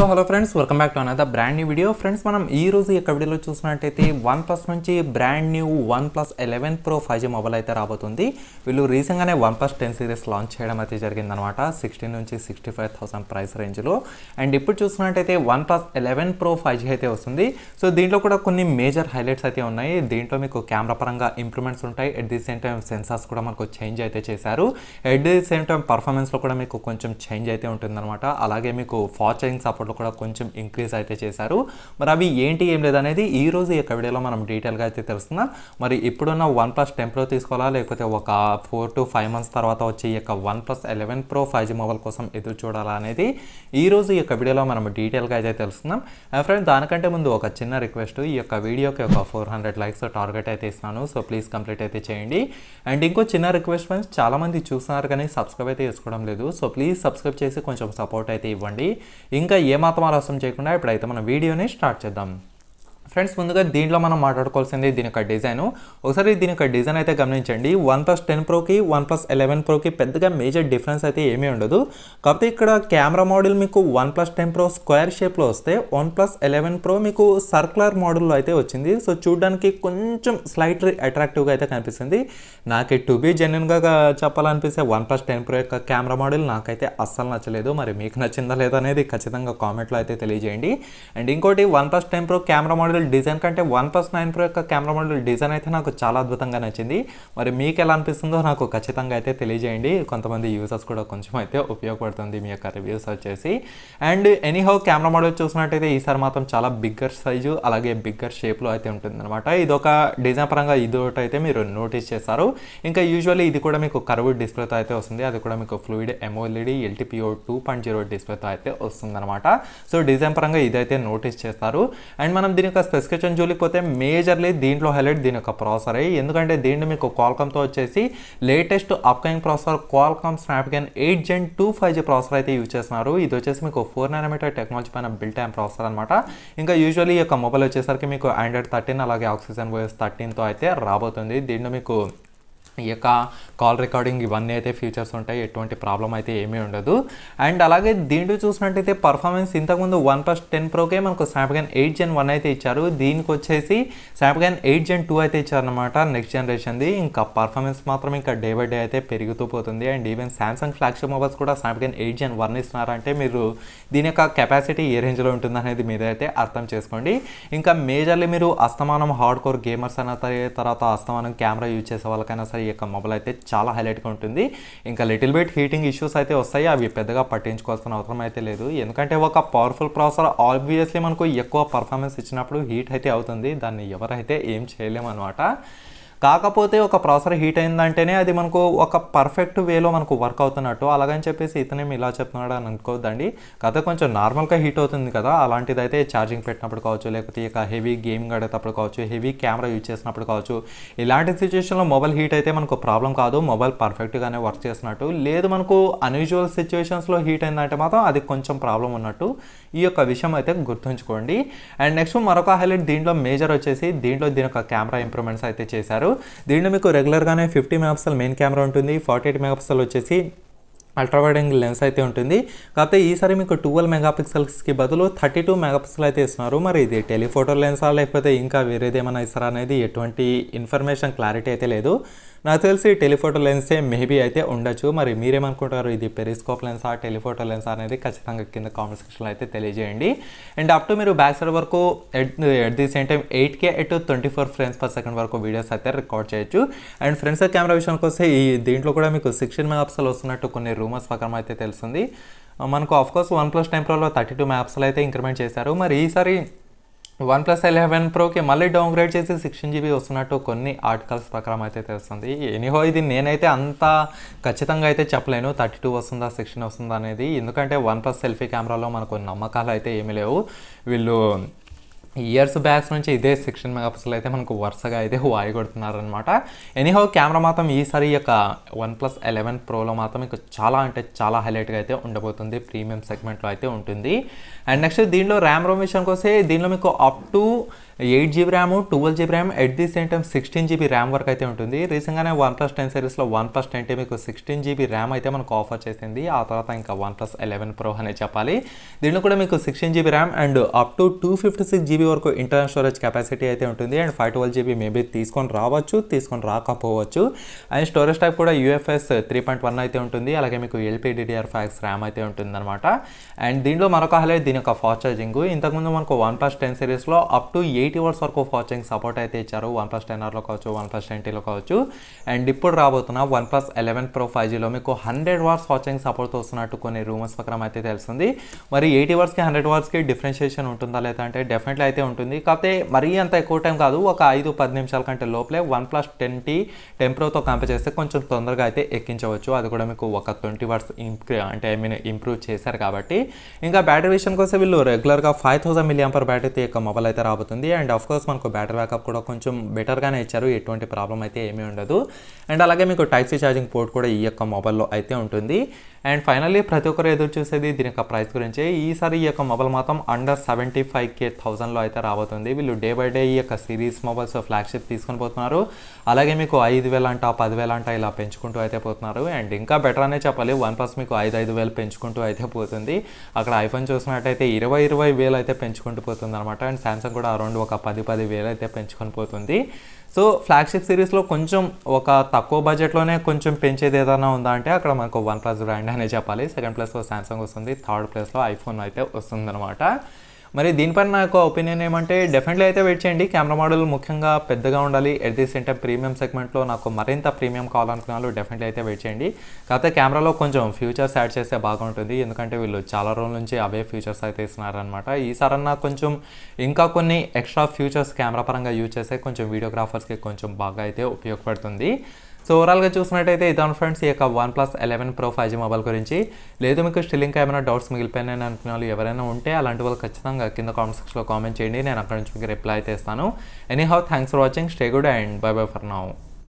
so hello friends welcome back to another brand new video friends మనం ఈ రోజు యొక్క వీడియోలో చూసినట్టయితే వన్ ప్లస్ నుంచి brand new one plus eleven pro five G mobile అయితే రాబోతుంది వీళ్ళు రీసెంట్గానే one plus ten series launch చేయడం అయితే జరిగిందనమాట సిక్స్టీన్ నుంచి సిక్స్టీ ఫైవ్ థౌసండ్ ప్రైస్ రేంజ్లో అండ్ ఇప్పుడు చూసినట్టయితే one plus eleven pro five G అయితే వస్తుంది సో దీంట్లో కూడా కొన్ని మేజర్ హైలైట్స్ అయితే ఉన్నాయి దీంట్లో మీకు కెమెరా పరంగా ఇంప్రూవ్మెంట్స్ ఉంటాయి at the same time sensors కూడా మనకు చేంజ్ అయితే చేశారు ఎట్ ది సేమ్ టైం పర్ఫార్మెన్స్లో కూడా మీకు కొంచెం చేంజ్ అయితే ఉంటుందన్నమాట అలాగే మీకు ఫార్ సపోర్ట్ దాంట్లో కూడా కొంచెం ఇంక్రీజ్ అయితే చేశారు మరి అవి ఏంటి ఏం లేదనేది ఈ రోజు యొక్క వీడియోలో మనం డీటెయిల్గా అయితే తెలుస్తున్నాం మరి ఇప్పుడున్న వన్ ప్లస్ టెంప్రో తీసుకోవాలా లేకపోతే ఒక ఫోర్ టు ఫైవ్ మంత్స్ తర్వాత వచ్చే ఈ యొక్క one plus eleven pro five G mobile కోసం ఎదురు చూడాలా అనేది ఈ రోజు ఈ యొక్క వీడియోలో మనం డీటెయిల్గా అయితే తెలుస్తున్నాం ఫ్రెండ్ uh, దానికంటే ముందు ఒక చిన్న రిక్వెస్ట్ ఈ యొక్క వీడియోకి ఒక ఫోర్ హండ్రెడ్ లైక్స్ టార్గెట్ అయితే ఇస్తున్నాను సో ప్లీజ్ కంప్లీట్ అయితే చేయండి అండ్ ఇంకో చిన్న రిక్వెస్ట్ ఫ్రెండ్స్ చాలామంది చూస్తున్నారు కానీ సబ్స్క్రైబ్ అయితే చేసుకోవడం లేదు సో ప్లీజ్ సబ్స్క్రైబ్ చేసి కొంచెం సపోర్ట్ అయితే ఇవ్వండి ఇంకా ఏ ఏమాత్రం ఆలస్యం చేయకుండా ఇప్పుడైతే మన వీడియోని స్టార్ట్ చేద్దాం ఫ్రెండ్స్ ముందుగా దీంట్లో మనం మాట్లాడుకోవాల్సింది దీని యొక్క డిజైన్ ఒకసారి దీని యొక్క డిజైన్ అయితే గమనించండి వన్ ప్లస్ టెన్ ప్రోకి వన్ ప్లస్ ఎలెవెన్ ప్రోకి పెద్దగా మేజర్ డిఫరెన్స్ అయితే ఏమీ ఉండదు కాకపోతే ఇక్కడ కెమెరా మోడల్ మీకు one plus ten pro square షేప్లో వస్తే వన్ ప్లస్ ఎలెవెన్ ప్రో మీకు సర్కులర్ మోడల్లో అయితే వచ్చింది సో చూడడానికి కొంచెం స్లైట్ అట్రాక్టివ్గా అయితే కనిపిస్తుంది నాకు టు బీ జెన్యున్గా చెప్పాలనిపిస్తే వన్ ప్లస్ టెన్ ప్రో యొక్క కెమెరా మోడల్ నాకైతే అస్సలు నచ్చలేదు మరి మీకు నచ్చిందా లేదా అనేది ఖచ్చితంగా కామెంట్లో అయితే తెలియజేయండి అండ్ ఇంకోటి one plus ten pro camera model model design కంటే వన్ ప్లస్ నైన్ ప్రో యొక్క కెమెరా మోడల్ డిజైన్ అయితే నాకు చాలా అద్భుతంగా నచ్చింది మరి మీకు ఎలా అనిపిస్తుందో నాకు ఖచ్చితంగా అయితే తెలియజేయండి కొంతమంది యూజర్స్ కూడా కొంచెం అయితే ఉపయోగపడుతుంది మీ యొక్క రివ్యూస్ వచ్చేసి అండ్ ఎనీహౌ కెమెరా మోడల్ చూసినట్టయితే ఈసారి మాత్రం చాలా బిగ్గర్ సైజు అలాగే బిగ్గర్ షేప్లో అయితే ఉంటుందన్నమాట ఇదొక డిజైన్ పరంగా ఇది ఒకటి అయితే మీరు నోటీస్ చేస్తారు ఇంకా యూజువల్లీ ఇది కూడా మీకు కర్వ్ డిస్ప్లేతో అయితే వస్తుంది అది కూడా మీకు fluid AMOLED LTPO two point zero డిస్ప్లేతో అయితే వస్తుందన్నమాట సో డిజైన్ పరంగా ఇదైతే నోటీస్ చేస్తారు అండ్ మనం దీని యొక్క స్పెసిఫికేషన్ చూడకపోతే మేజర్లీ దీంట్లో హైలైట్ దీని యొక్క ప్రాసెసర్ ఎందుకంటే దీన్ని మీకు క్వాల్కమ్తో వచ్చేసి latest upcoming processor Qualcomm Snapdragon eight gen two five G processor అయితే యూజ్ చేస్తున్నారు ఇది వచ్చేసి మీకు ఫోర్ నైనమీటర్ టెక్నాలజీ పైన బిల్ట్ అయిన ప్రాసెసర్ అనమాట ఇంకా యూజువల్లీ ఈ యొక్క మొబైల్ వచ్చేసరికి మీకు ఆండ్రాయిడ్ థర్టీన్ అలాగే ఆక్సిజన్ ఓఎస్ థర్టీన్తో అయితే రాబోతుంది దీన్ని మీకు ఈ యొక్క కాల్ రికార్డింగ్ ఇవన్నీ అయితే ఫీచర్స్ ఉంటాయి ఎటువంటి ప్రాబ్లం అయితే ఏమీ ఉండదు అండ్ అలాగే దీంట్లో చూసినట్టయితే పర్ఫార్మెన్స్ ఇంతకుముందు వన్ ప్లస్ టెన్ ప్రోకే మనకు స్నాప్గాన్ ఎయిట్ జెన్ వన్ అయితే ఇచ్చారు దీనికి వచ్చేసి స్నాప్గాన్ ఎయిట్ జెన్ టూ అయితే ఇచ్చారనమాట నెక్స్ట్ జనరేషన్ది ఇంకా పర్ఫార్మెన్స్ మాత్రం ఇంకా డే బై డే అయితే పెరుగుతూ పోతుంది and even Samsung flagship mobiles కూడా స్నాప్గాన్ ఎయిట్ జెన్ వన్ ఇస్తున్నారంటే మీరు దీని యొక్క కెపాసిటీ ఏ రేంజ్లో ఉంటుందనేది మీరైతే అర్థం చేసుకోండి ఇంకా మేజర్లీ మీరు అస్తమానం హార్డ్ కోర్ గేమర్స్ అయిన తర్వాత అస్తమానం కెమెరా యూజ్ చేసే వాళ్ళకైనా సరే ఈ యొక్క మొబైల్ అయితే చాలా హైలైట్గా ఉంటుంది ఇంకా లిటిల్ బిట్ హీటింగ్ ఇష్యూస్ అయితే వస్తాయి అవి పెద్దగా పట్టించుకోవాల్సిన అవసరం అయితే లేదు ఎందుకంటే ఒక పవర్ఫుల్ ప్రాసెసర్ ఆబ్వియస్లీ మనకు ఎక్కువ పర్ఫార్మెన్స్ ఇచ్చినప్పుడు హీట్ అయితే అవుతుంది దాన్ని ఎవరైతే ఏం చేయలేము అనమాట కాకపోతే ఒక ప్రాసెసర్ హీట్ అయిందంటేనే అది మనకు ఒక పర్ఫెక్ట్ వేలో మనకు వర్క్ అవుతున్నట్టు అలాగని చెప్పేసి ఇతనే ఇలా చెప్తున్నాడు అని అనుకోవద్దండి కథ కొంచెం నార్మల్గా హీట్ అవుతుంది కదా అలాంటిది అయితే ఛార్జింగ్ పెట్టినప్పుడు కావచ్చు లేకపోతే ఇక హెవీ గేమింగ్ ఆడేటప్పుడు కావచ్చు హెవీ కెమెరా యూజ్ చేసినప్పుడు కావచ్చు ఇలాంటి సిచ్యువేషన్లో మొబైల్ హీట్ అయితే మనకు ప్రాబ్లం కాదు మొబైల్ పర్ఫెక్ట్గానే వర్క్ చేసినట్టు లేదు మనకు అన్యూజువల్ సిచ్యువేషన్స్లో హీట్ అయిందంటే మాత్రం అది కొంచెం ప్రాబ్లం ఉన్నట్టు ఈ యొక్క విషయం అయితే గుర్తుంచుకోండి అండ్ నెక్స్ట్ మరొక హైలైట్ దీంట్లో మేజర్ వచ్చేసి దీంట్లో దీని యొక్క కెమెరా ఇంప్రూవ్మెంట్స్ అయితే చేశారు దీంట్లో మీకు రెగ్యులర్గానే ఫిఫ్టీ మెగాపిక్సెల్ మెయిన్ కెమెరా ఉంటుంది ఫార్టీ ఎయిట్ మెగాపిక్సెల్ వచ్చేసి అల్ట్రా వైడ్ లెన్స్ అయితే ఉంటుంది కాకపోతే ఈసారి మీకు మెగా పిక్సల్స్కి బదులు థర్టీ టూ పిక్సల్ అయితే ఇస్తున్నారు మరి ఇది టెలిఫోటో లెన్సా లేకపోతే ఇంకా వేరేదేమైనా ఇస్తారా అనేది ఎటువంటి ఇన్ఫర్మేషన్ క్లారిటీ అయితే లేదు నాకు తెలిసి టెలిఫోటో లెన్సే మేబీ అయితే ఉండొచ్చు మరి మీరేమనుకుంటారు ఇది పెరిస్కోప్ లెన్సా టెలిఫోటో లెన్సా అనేది ఖచ్చితంగా కింద కామెంట్ సెక్షన్లో అయితే తెలియజేయండి అండ్ అప్ టు మీరు బ్యాక్ సైడ్ వరకు at the same time eight K at twenty four frames per second వరకు వీడియోస్ అయితే రికార్డ్ చేయొచ్చు అండ్ ఫ్రెండ్స్ కెమెరా విషయానికి వస్తే ఈ దీంట్లో కూడా మీకు సిక్స్టీన్ మెగాపిక్సల్ వస్తున్నట్టు కొన్ని రూమర్స్ ప్రకారం అయితే తెలుస్తుంది మనకు ఆఫ్కోర్స్ వన్ ప్లస్ టెంప్రోలో థర్టీ టూ మ్యాప్స్లో అయితే ఇంక్రిమెంట్ చేశారు మరి ఈసారి వన్ ప్లస్ ఎలెవెన్ ప్రోకి మళ్ళీ డౌన్ గ్రేడ్ చేసి సిక్స్టీన్ జీబీ వస్తున్నట్టు కొన్ని ఆర్టికల్స్ ప్రకారం అయితే తెలుస్తుంది ఎనీహో ఇది నేనైతే అంత ఖచ్చితంగా అయితే చెప్పలేను థర్టీ టూ వస్తుందా సిక్స్టీన్ వస్తుందా అనేది ఎందుకంటే వన్ ప్లస్ సెల్ఫీ కెమెరాలో మనకు నమ్మకాలు అయితే ఏమీ లేవు వీళ్ళు ఇయర్స్ బ్యాక్స్ నుంచి ఇదే సిక్స్టీన్ మెగాపిక్సెల్ అయితే మనకు వరుసగా అయితే వాయి కొడుతున్నారనమాట ఎనీహో కెమెరా మాత్రం ఈసారి యొక్క వన్ ప్లస్ ఎలెవెన్ ప్రోలో మాత్రం ఇక చాలా అంటే చాలా హైలైట్గా అయితే ఉండబోతుంది ప్రీమియం సెగ్మెంట్లో అయితే ఉంటుంది అండ్ నెక్స్ట్ దీనిలో ర్యామ్ రోమ్ విషయం వస్తే దీనిలో మీకు up to eight GB RAM twelve GB RAM at the same time sixteen GB RAM వరకు అయితే ఉంటుంది రీసెంట్గానే వన్ ప్లస్ టెన్ సిరీస్లో వన్ ప్లస్ టెన్ అంటే మీకు సిక్స్టీన్ జీబీ ర్యామ్ అయితే మనకు ఆఫర్ చేసింది ఆ తర్వాత ఇంకా వన్ ప్లస్ ఎలెవెన్ ప్రో అనే చెప్పాలి దీనిలో కూడా మీకు sixteen GB RAM and up to two fifty six GB వరకు ఇంటర్నల్ స్టోరేజ్ కెపాసిటీ అయితే ఉంటుంది and five twelve GB maybe తీసుకొని రావచ్చు తీసుకొని రాకపోవచ్చు అండ్ స్టోరేజ్ టైప్ కూడా యూఎఫ్ఎస్ త్రీ పాయింట్ వన్ అయితే ఉంటుంది అలాగే మీకు ఎల్పీడిడిఆర్ ఫైవ్స్ ర్యామ్ అయితే ఉంటుంది అనమాట అండ్ దీనిలో మరొక హైలైట్ దీని యొక్క ఫాస్ట్ ఛార్జింగ్ ఇంతకుముందు మనకు వన్ ప్లస్ టెన్ సిరీస్లో up to eight eighty watts వరకు ఫాచింగ్ సపోర్ట్ అయితే ఇచ్చారు వన్ ప్లస్ టెన్ ఆర్లో కావచ్చు వన్ ప్లస్ ట్వంటీలో కావచ్చు అండ్ ఇప్పుడు రాబోతున్న one plus eleven pro five జీలో మీకు హండ్రెడ్ వాట్స్ వాచింగ్ సపోర్ట్ వస్తున్నట్టు కొన్ని రూమర్స్ ప్రకారం అయితే తెలుస్తుంది మరి ఎయిటీ వర్స్కి హండ్రెడ్ వర్స్కి డిఫరెన్షియేషన్ ఉంటుందా లేదా అంటే డెఫినెట్లీ అయితే ఉంటుంది కాకపోతే మరీ అంత ఎక్కువ టైం కాదు ఒక ఐదు పది నిమిషాల కంటే లోపలే వన్ ప్లస్ టెన్టీ టెన్ ప్రోతో కంపేర్ చేస్తే కొంచెం తొందరగా అయితే ఎక్కించవచ్చు అది కూడా మీకు ఒక ట్వంటీ వర్స్ ఇంప్రూ అంటే ఐ మీన్ ఇంప్రూవ్ చేశారు కాబట్టి ఇంకా బ్యాటరీ విషయం కోసం వీళ్ళు రెగ్యులర్గా ఫైవ్ థౌసండ్ మిలియం పర్ బ్యాటరీతో యొక్క మొబైల్ అయితే రాబోతుంది అండ్ ఆఫ్ కోర్స్ మనకు బ్యాటరీ బ్యాకప్ కూడా కొంచెం బెటర్గానే ఇచ్చారు ఎటువంటి ప్రాబ్లం అయితే ఏమీ ఉండదు అండ్ అలాగే మీకు టైప్ సి ఛార్జింగ్ పోర్ట్ కూడా ఈ యొక్క మొబైల్లో అయితే ఉంటుంది అండ్ ఫైనల్లీ ప్రతి ఒక్కరు ఎదురు చూసేది దీని యొక్క ప్రైస్ గురించి ఈసారి ఈ యొక్క మొబైల్ మాత్రం అండర్ సెవెంటీ ఫైవ్ కే థౌసండ్లో అయితే రాబోతుంది వీళ్ళు డే బై డే ఈ యొక్క సిరీస్ మొబైల్స్ ఫ్లాగ్షిప్ తీసుకొని పోతున్నారు అలాగే మీకు ఐదు వేల అంట పదివేల అంట ఇలా పెంచుకుంటూ అయితే పోతున్నారు అండ్ ఇంకా బెటర్ అనే చెప్పాలి వన్ ప్లస్ మీకు ఐదు ఐదు వేలు పెంచుకుంటూ అయితే పోతుంది అక్కడ ఐఫోన్ చూసినట్టయితే ఇరవై ఇరవై వేలు అయితే పెంచుకుంటూ పోతుంది అనమాట అండ్ శాంసంగ్ కూడా అరౌండ్ ఒక పది పది వేలు అయితే పెంచుకొని పోతుంది సో ఫ్లాగ్షిప్ సిరీస్లో కొంచెం ఒక తక్కువ బడ్జెట్లోనే కొంచెం పెంచేది ఏదైనా ఉందా అంటే అక్కడ మనకు వన్ ప్లస్ బ్రాండ్ అనే చెప్పాలి సెకండ్ ప్లస్లో శాంసంగ్ వస్తుంది థర్డ్ ప్లస్లో ఐఫోన్ అయితే వస్తుందన్నమాట మరి దీనిపైన నాకు ఒపీనియన్ ఏమంటే డెఫినెట్లీ అయితే వెయిట్ చేయండి కెమెరా మోడల్ ముఖ్యంగా పెద్దగా ఉండాలి ఎట్ ది సెంటర్ ప్రీమియం సెగ్మెంట్లో నాకు మరింత ప్రీమియం కావాలనుకున్న వాళ్ళు డెఫినెట్లీ అయితే వెయిట్ చేయండి కాకపోతే కెమెరాలో కొంచెం ఫ్యూచర్స్ యాడ్ చేస్తే బాగుంటుంది ఎందుకంటే వీళ్ళు చాలా రోజుల నుంచి అవే ఫ్యూచర్స్ అయితే ఇస్తున్నారనమాట ఈసారన్నా కొంచెం ఇంకా కొన్ని ఎక్స్ట్రా ఫ్యూచర్స్ కెమెరా పరంగా యూజ్ చేస్తే కొంచెం వీడియోగ్రాఫర్స్కి కొంచెం బాగా అయితే ఉపయోగపడుతుంది సో ఓవరాల్గా చూసినట్టయితే ఇదాన్ ఫ్రెండ్స్ ఈ యొక్క one plus eleven pro five G mobile గురించి లేదు మీకు స్టిల్ ఇంకా ఏమైనా డౌట్స్ మిగిలిపోయినాయని అనుకున్న వాళ్ళు ఎవరైనా ఉంటే అలాంటి వాళ్ళు ఖచ్చితంగా కింద కామెంట్ సెక్షన్లో కామెంట్ చేయండి నేను అక్కడ నుంచి మీకు రిప్లై అయితే ఇస్తాను anyhow thanks for watching stay good and bye bye for now